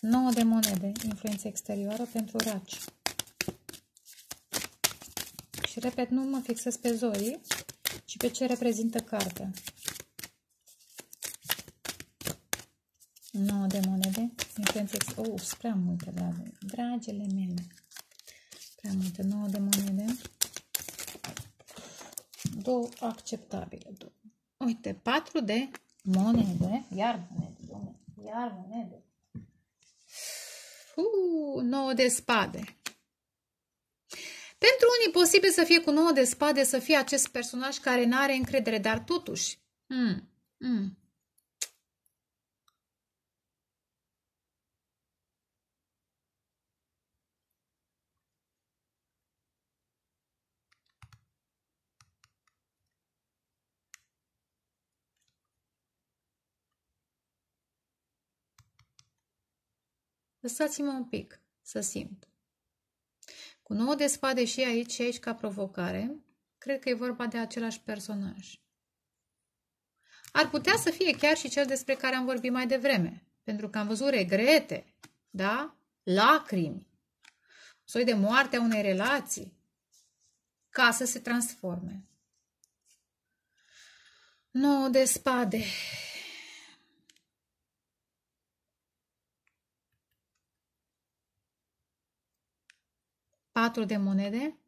9 de monede, influență exterioară pentru raci. Și repet, nu mă fixez pe zorii, ci pe ce reprezintă cartea. 9 de monede. Intenție, oh, sunt prea multe, dragi, dragile mele. Prea multe, 9 de monede. Două acceptabile. Două. Uite, 4 de monede. Iar monede, iar monede. Uh, 9 de spade. Pentru unii posibil să fie cu 9 de spade, să fie acest personaj care n are încredere, dar totuși. Mm, mm, Lăsați-mă un pic să simt. Cu nouă de spade și aici și aici ca provocare, cred că e vorba de același personaj. Ar putea să fie chiar și cel despre care am vorbit mai devreme, pentru că am văzut regrete, da? lacrimi, soi de moarte a unei relații, ca să se transforme. Nouă de spade 4 de monede.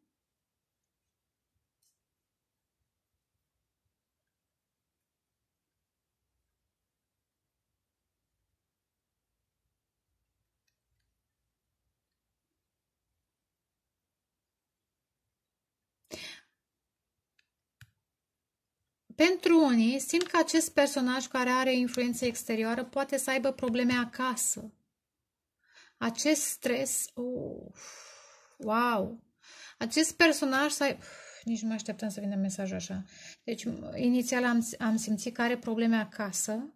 Pentru unii, simt că acest personaj care are influență exterioară poate să aibă probleme acasă. Acest stres, uf, Wow! Acest personaj să ai... Nici nu mă așteptam să vină mesajul așa. Deci, inițial am, am simțit că are probleme acasă,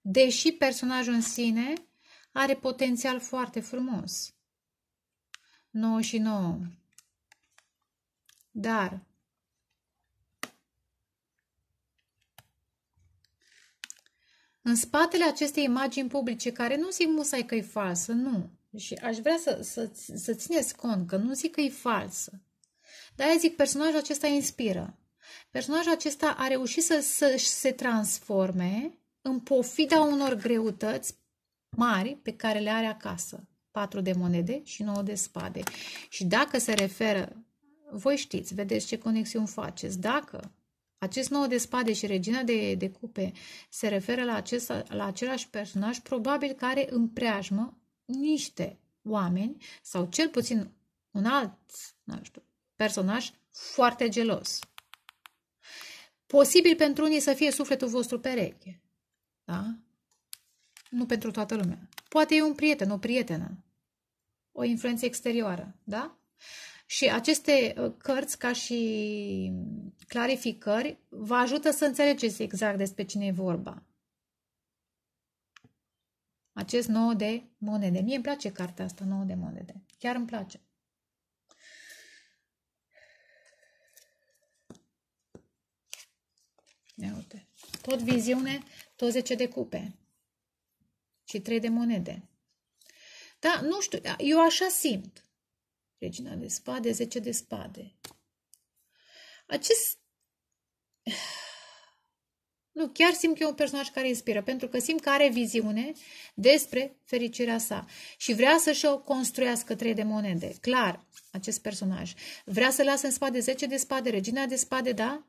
deși personajul în sine are potențial foarte frumos. 9 și 9. Dar În spatele acestei imagini publice, care nu zic musai că e falsă, nu, și aș vrea să, să, să țineți cont că nu zic că e falsă. Dar aia zic, personajul acesta inspiră. Personajul acesta a reușit să, să se transforme în pofida unor greutăți mari pe care le are acasă. Patru de monede și nouă de spade. Și dacă se referă, voi știți, vedeți ce conexiuni faceți. Dacă acest nou de spade și regina de, de cupe se referă la, acest, la același personaj, probabil că are în preajmă niște oameni sau cel puțin un alt nu știu, personaj foarte gelos. Posibil pentru unii să fie sufletul vostru pereche. Da? Nu pentru toată lumea. Poate e un prieten, o prietenă. O influență exterioară. Da? Și aceste uh, cărți, ca și clarificări, vă ajută să înțelegeți exact despre cine e vorba acest nou de monede. Mie îmi place cartea asta, nou de monede. Chiar îmi place. Ia uite. Tot viziune, tot 10 de cupe. Și 3 de monede. Da, nu știu, eu așa simt. Regina de spade, 10 de spade. Acest nu, chiar simt că e un personaj care inspiră, pentru că simt că are viziune despre fericirea sa și vrea să și-o construiască trei de monede. Clar, acest personaj. Vrea să lasă în spate 10 de spade, regina de spade, da?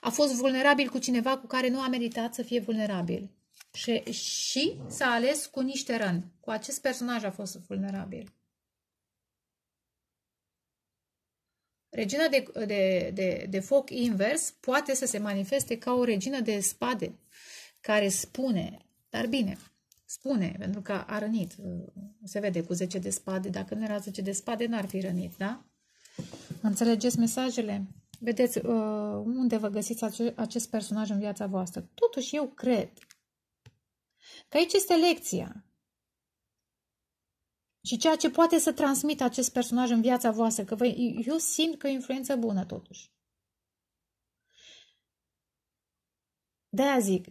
A fost vulnerabil cu cineva cu care nu a meritat să fie vulnerabil. Și, și s-a ales cu niște răni. Cu acest personaj a fost vulnerabil. Regina de, de, de, de foc invers poate să se manifeste ca o regină de spade care spune, dar bine, spune, pentru că a rănit. Se vede cu 10 de spade. Dacă nu era 10 de spade, n-ar fi rănit, da? Înțelegeți mesajele? Vedeți uh, unde vă găsiți ace acest personaj în viața voastră. Totuși, eu cred că aici este lecția și ceea ce poate să transmită acest personaj în viața voastră, că vă, eu simt că e o influență bună totuși. de zic,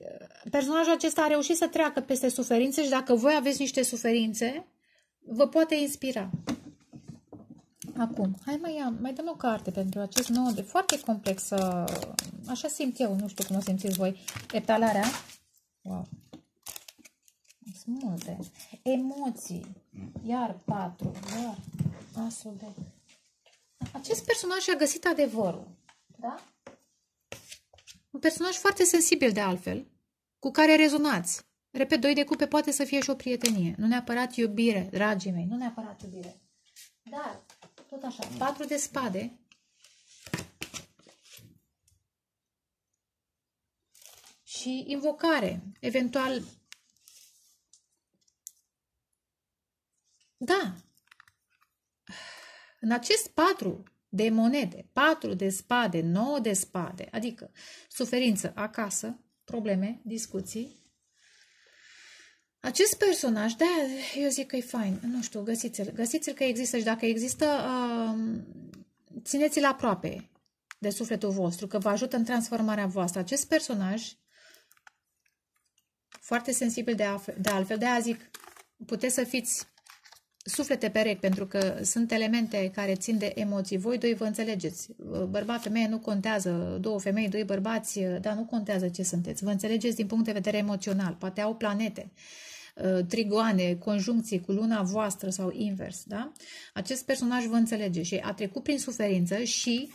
personajul acesta a reușit să treacă peste suferințe și dacă voi aveți niște suferințe, vă poate inspira. Acum, hai mai, am, mai dăm o carte pentru acest nou de foarte complex. Așa simt eu, nu știu cum o simțiți voi. Etalarea. Wow. Sunt multe. Emoții. Iar patru Iar asul de... Acest personaj a găsit adevărul. Da? Un personaj foarte sensibil de altfel, cu care rezonați. Repet, doi de cupe poate să fie și o prietenie. Nu neapărat iubire, dragii mei. Nu neapărat iubire. Dar, tot așa, patru de spade. Și invocare. Eventual, Da. În acest patru de monede, patru de spade, nouă de spade, adică suferință acasă, probleme, discuții, acest personaj, da, eu zic că e fain, nu știu, găsiți-l, găsiți-l că există și dacă există, um, țineți-l aproape de sufletul vostru, că vă ajută în transformarea voastră. Acest personaj, foarte sensibil de, de altfel, de a zic, puteți să fiți suflete perechi, pentru că sunt elemente care țin de emoții. Voi doi vă înțelegeți. Bărbat, femeie nu contează. Două femei, doi bărbați, dar nu contează ce sunteți. Vă înțelegeți din punct de vedere emoțional. Poate au planete, uh, trigoane, conjuncții cu luna voastră sau invers. Da? Acest personaj vă înțelege și a trecut prin suferință și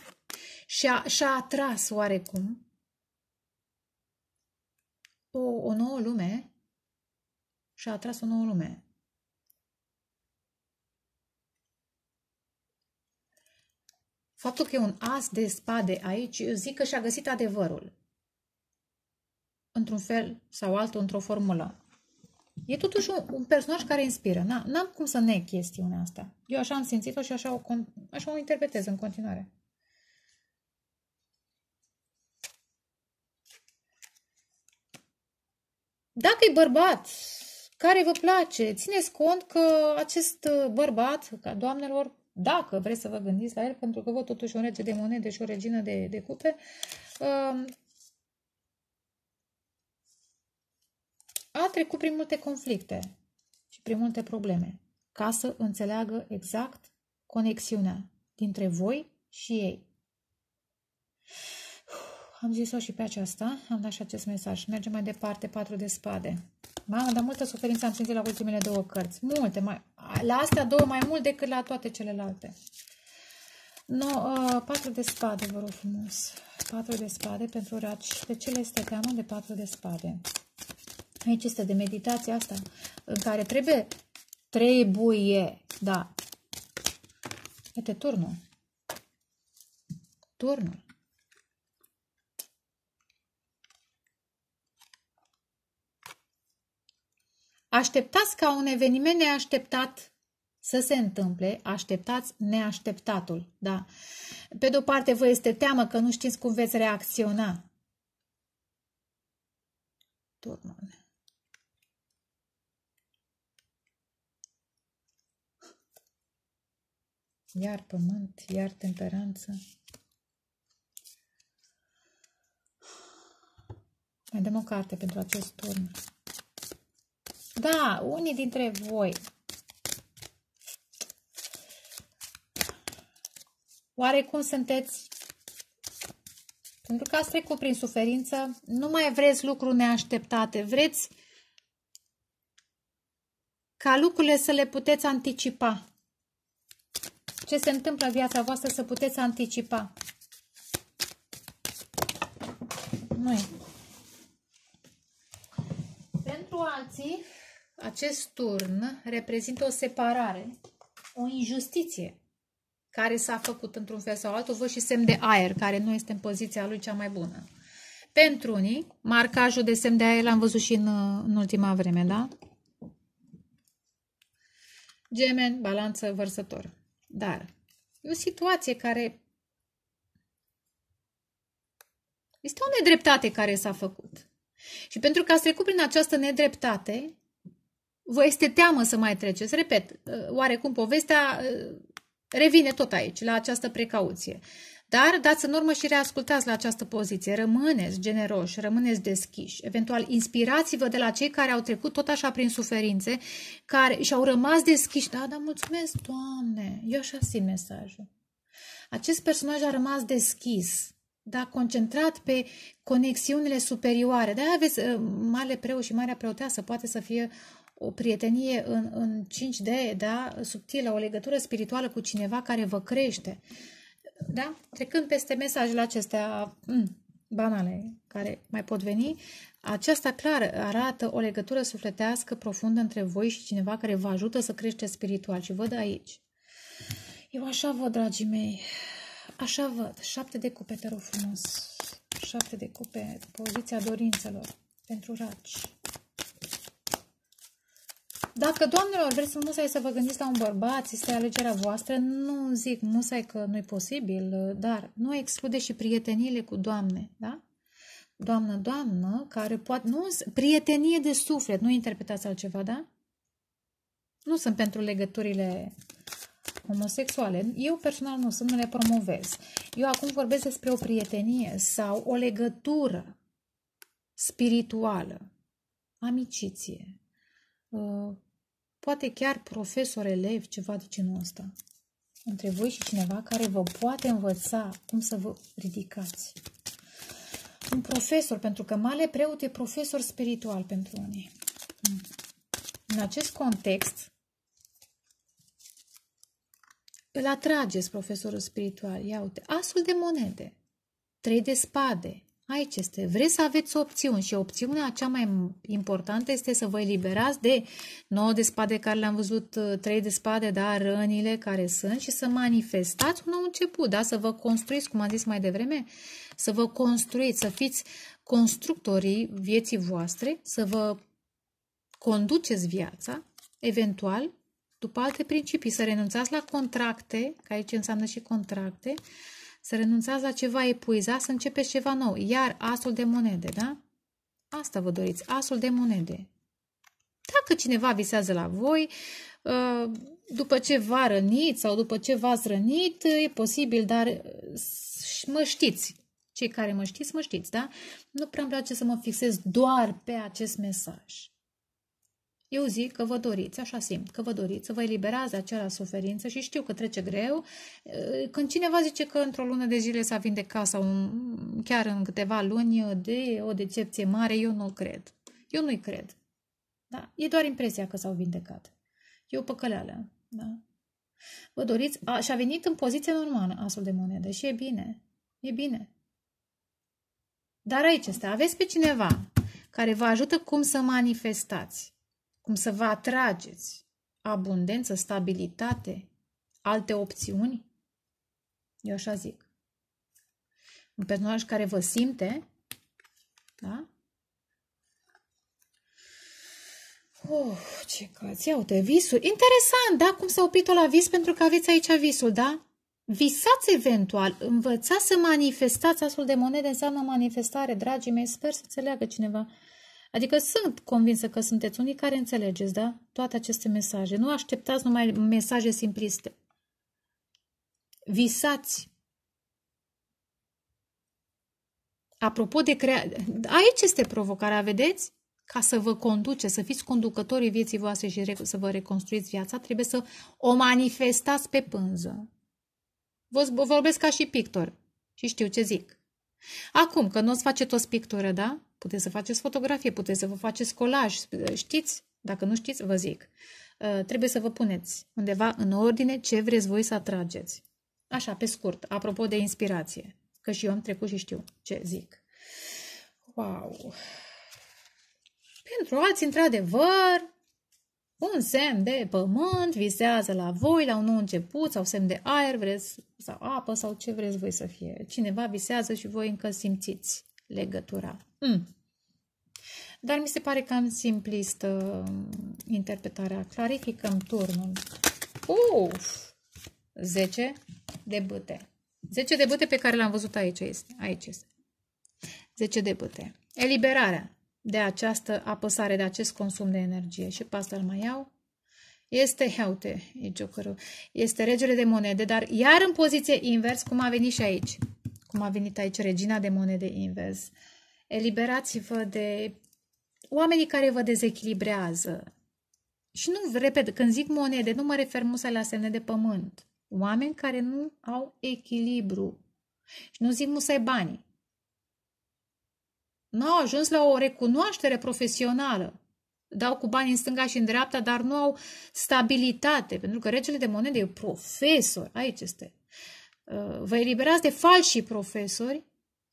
și-a, și-a atras oarecum o, o nouă lume și-a atras o nouă lume Faptul că e un as de spade aici, eu zic că și-a găsit adevărul. Într-un fel sau altul, într-o formulă. E totuși un, un personaj care inspiră. n-am cum să neg chestiunea asta. Eu așa am simțit-o și așa o, așa o interpretez în continuare. Dacă e bărbat care vă place, țineți cont că acest bărbat, ca doamnelor, dacă vreți să vă gândiți la el, pentru că văd totuși un rege de monede și o regină de, de cupe, um, a trecut prin multe conflicte și prin multe probleme, ca să înțeleagă exact conexiunea dintre voi și ei. Am zis-o și pe aceasta. Am dat și acest mesaj. Mergem mai departe. Patru de spade. Mamă, dar multă suferință am simțit la ultimele două cărți. Multe. Mai, la astea două mai mult decât la toate celelalte. No, uh, patru de spade, vă rog frumos. Patru de spade pentru raci. De ce le este teamă de patru de spade? Aici este de meditația asta în care trebuie, trebuie, da. Uite, turnul. Turnul. Așteptați ca un eveniment neașteptat să se întâmple, așteptați neașteptatul. Da? Pe de-o parte, vă este teamă că nu știți cum veți reacționa. Turnone. Iar pământ, iar temperanță. Mai dăm o carte pentru acest turn. Da, unii dintre voi. cum sunteți... Pentru că ați trecut prin suferință, nu mai vreți lucruri neașteptate. Vreți ca lucrurile să le puteți anticipa. Ce se întâmplă în viața voastră să puteți anticipa. acest turn reprezintă o separare, o injustiție care s-a făcut într-un fel sau altul, văd și semn de aer, care nu este în poziția lui cea mai bună. Pentru unii, marcajul de semn de aer l-am văzut și în, în ultima vreme, da? Gemen, balanță, vărsător. Dar e o situație care... Este o nedreptate care s-a făcut. Și pentru că ați trecut prin această nedreptate, vă este teamă să mai treceți. Repet, uh, oarecum povestea uh, revine tot aici, la această precauție. Dar dați în urmă și reascultați la această poziție. Rămâneți generoși, rămâneți deschiși. Eventual, inspirați-vă de la cei care au trecut tot așa prin suferințe, care și-au rămas deschiși. Da, da, mulțumesc, Doamne! Eu așa simt mesajul. Acest personaj a rămas deschis, da, concentrat pe conexiunile superioare. De-aia aveți, uh, mare preu și marea preoteasă poate să fie o prietenie în, în 5D, da? subtilă, o legătură spirituală cu cineva care vă crește. Da? Trecând peste mesajele acestea m- mm, banale care mai pot veni, aceasta clar arată o legătură sufletească profundă între voi și cineva care vă ajută să creșteți spiritual. Și văd aici. Eu așa văd, dragii mei. Așa văd. Șapte de cupe, te rog frumos. Șapte de cupe, poziția dorințelor pentru raci. Dacă, doamnelor, vreți să musai să vă gândiți la un bărbat, este alegerea voastră, nu zic musai că nu-i posibil, dar nu exclude și prieteniile cu doamne, da? Doamnă, doamnă, care poate... Nu, prietenie de suflet, nu interpretați altceva, da? Nu sunt pentru legăturile homosexuale. Eu personal nu sunt, nu le promovez. Eu acum vorbesc despre o prietenie sau o legătură spirituală, amiciție, uh, poate chiar profesor, elev, ceva de genul ăsta. Între voi și cineva care vă poate învăța cum să vă ridicați. Un profesor, pentru că male preot e profesor spiritual pentru unii. În acest context, îl atrageți profesorul spiritual. Ia uite, asul de monede, trei de spade, Aici este. Vreți să aveți opțiuni și opțiunea cea mai importantă este să vă eliberați de 9 de spade care le-am văzut, 3 uh, de spade, da, rănile care sunt și să manifestați un nou început, da, să vă construiți, cum am zis mai devreme, să vă construiți, să fiți constructorii vieții voastre, să vă conduceți viața, eventual, după alte principii, să renunțați la contracte, că aici înseamnă și contracte, să renunțați la ceva epuizat, să începeți ceva nou. Iar asul de monede, da? Asta vă doriți, asul de monede. Dacă cineva visează la voi, uh, după ce v-a rănit sau după ce v-ați rănit, e posibil, dar uh, mă știți. Cei care mă știți, mă știți, da? Nu prea îmi place să mă fixez doar pe acest mesaj. Eu zic că vă doriți, așa simt, că vă doriți să vă eliberați de acea suferință și știu că trece greu. Eh, când cineva zice că într-o lună de zile s-a vindecat sau chiar în câteva luni de o decepție mare, eu nu cred. Eu nu-i cred. Da? E doar impresia că s-au vindecat. E o păcăleală. Da? Vă doriți... A, și-a venit în poziție normală asul de monedă și e bine. E bine. Dar aici este. Aveți pe cineva care vă ajută cum să manifestați cum să vă atrageți abundență, stabilitate, alte opțiuni? Eu așa zic. Un personaj care vă simte, da? Oh, ce cați, iau uite, visul. Interesant, da? Cum s-a oprit-o la vis pentru că aveți aici visul, da? Visați eventual, învățați să manifestați astfel de monede, înseamnă manifestare, dragii mei, sper să înțeleagă cineva. Adică sunt convinsă că sunteți unii care înțelegeți, da? Toate aceste mesaje. Nu așteptați numai mesaje simpliste. Visați. Apropo de crea... Aici este provocarea, vedeți? Ca să vă conduce, să fiți conducătorii vieții voastre și să vă reconstruiți viața, trebuie să o manifestați pe pânză. Vă vorbesc ca și pictor și știu ce zic. Acum, că nu o să face toți pictură, da? Puteți să faceți fotografie, puteți să vă faceți colaj. Știți? Dacă nu știți, vă zic. Uh, trebuie să vă puneți undeva în ordine ce vreți voi să atrageți. Așa, pe scurt, apropo de inspirație, că și eu am trecut și știu ce zic. Wow! Pentru alții, într-adevăr, un semn de pământ visează la voi, la un nou început, sau semn de aer vreți, sau apă, sau ce vreți voi să fie. Cineva visează și voi încă simțiți legătura. Mm. Dar mi se pare cam simplistă uh, interpretarea. Clarificăm turnul. Uf! 10 de bâte. 10 de bâte pe care l-am văzut aici este. Aici este. 10 de bâte. Eliberarea de această apăsare, de acest consum de energie. Și pe asta îl mai iau. Este heute, e jokerul. Este regele de monede, dar iar în poziție invers, cum a venit și aici cum a venit aici regina de monede invers. Eliberați-vă de oamenii care vă dezechilibrează. Și nu, repet, când zic monede, nu mă refer musai la semne de pământ. Oameni care nu au echilibru. Și nu zic musai banii. Nu au ajuns la o recunoaștere profesională. Dau cu bani în stânga și în dreapta, dar nu au stabilitate, pentru că regele de monede e profesor. Aici este Uh, vă eliberați de falsi profesori,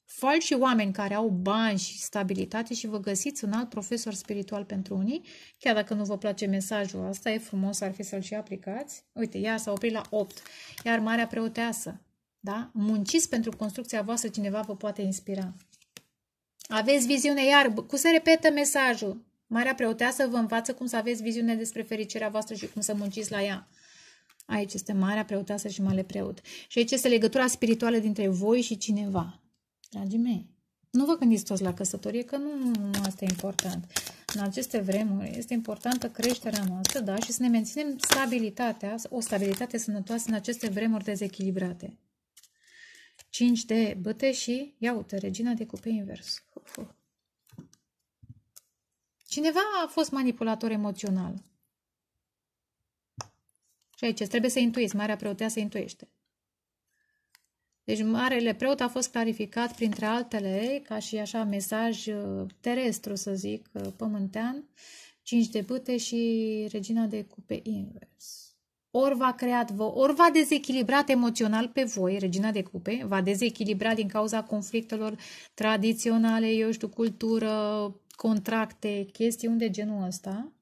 falsi oameni care au bani și stabilitate și vă găsiți un alt profesor spiritual pentru unii, chiar dacă nu vă place mesajul ăsta, e frumos, ar fi să-l și aplicați. Uite, ea s-a oprit la 8, iar Marea Preoteasă, da? Munciți pentru construcția voastră, cineva vă poate inspira. Aveți viziune, iar cu se repetă mesajul. Marea Preoteasă vă învață cum să aveți viziune despre fericirea voastră și cum să munciți la ea. Aici este marea preoteasă și mare preot. Și aici este legătura spirituală dintre voi și cineva. Dragii mei, nu vă gândiți toți la căsătorie, că nu, nu asta e important. În aceste vremuri este importantă creșterea noastră, da, și să ne menținem stabilitatea, o stabilitate sănătoasă în aceste vremuri dezechilibrate. 5 de băte și, ia uite, regina de cupe invers. Uf, uf. Cineva a fost manipulator emoțional. Și aici trebuie să intuiți, marea preoteasă intuiește. Deci marele preot a fost clarificat printre altele ca și așa mesaj uh, terestru, să zic, uh, pământean, cinci de bâte și regina de cupe invers. Ori v-a creat, ori v-a dezechilibrat emoțional pe voi, regina de cupe, v-a dezechilibrat din cauza conflictelor tradiționale, eu știu, cultură, contracte, chestiuni de genul ăsta,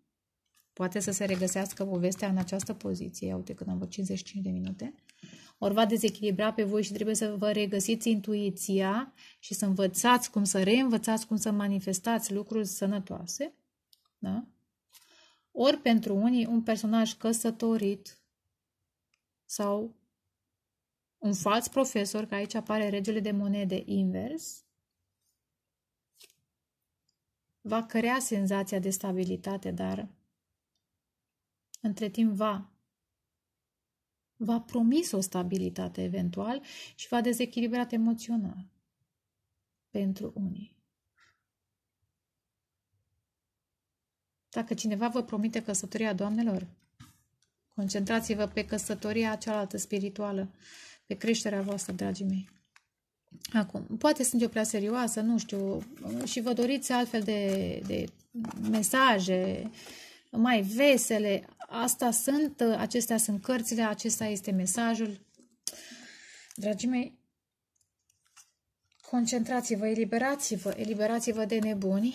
Poate să se regăsească povestea în această poziție. Ia uite când am văzut 55 de minute. Ori va dezechilibra pe voi și trebuie să vă regăsiți intuiția și să învățați cum să reînvățați, cum să manifestați lucruri sănătoase. Da? Ori pentru unii un personaj căsătorit sau un fals profesor, că aici apare regele de monede invers, va crea senzația de stabilitate, dar între timp va va promis o stabilitate eventual și va dezechilibrat emoțional pentru unii. Dacă cineva vă promite căsătoria doamnelor, concentrați-vă pe căsătoria cealaltă spirituală, pe creșterea voastră, dragii mei. Acum, poate sunt eu prea serioasă, nu știu, și vă doriți altfel de, de mesaje, uh, mai vesele. Asta sunt, acestea sunt cărțile, acesta este mesajul. Dragii mei, concentrați-vă, eliberați-vă, eliberați-vă de nebuni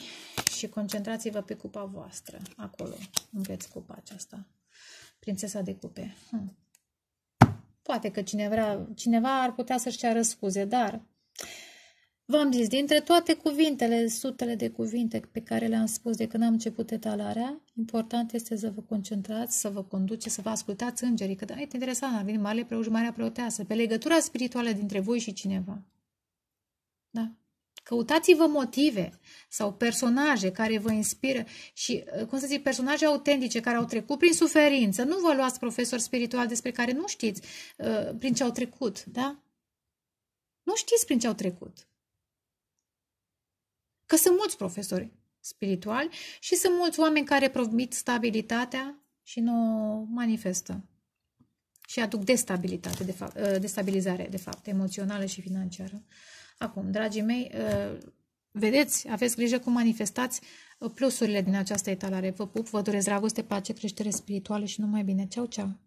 și concentrați-vă pe cupa voastră. Acolo umpeți cupa aceasta. Prințesa de cupe. Hm. Poate că cineva, cineva ar putea să-și ceară scuze, dar V-am zis, dintre toate cuvintele, sutele de cuvinte pe care le-am spus de când am început etalarea, important este să vă concentrați, să vă conduceți, să vă ascultați îngerii, că da, e interesant, ar veni Marele Preoj, Marea Preoteasă, pe legătura spirituală dintre voi și cineva. Da? Căutați-vă motive sau personaje care vă inspiră și, uh, cum să zic, personaje autentice care au trecut prin suferință. Nu vă luați profesor spiritual despre care nu știți uh, prin ce au trecut, da? Nu știți prin ce au trecut. Că sunt mulți profesori spirituali și sunt mulți oameni care promit stabilitatea și nu o manifestă. Și aduc destabilitate, de fapt, ă, destabilizare, de fapt, emoțională și financiară. Acum, dragii mei, ă, vedeți, aveți grijă cum manifestați plusurile din această etalare. Vă pup, vă doresc dragoste, pace, creștere spirituală și numai bine. Ceau, ceau!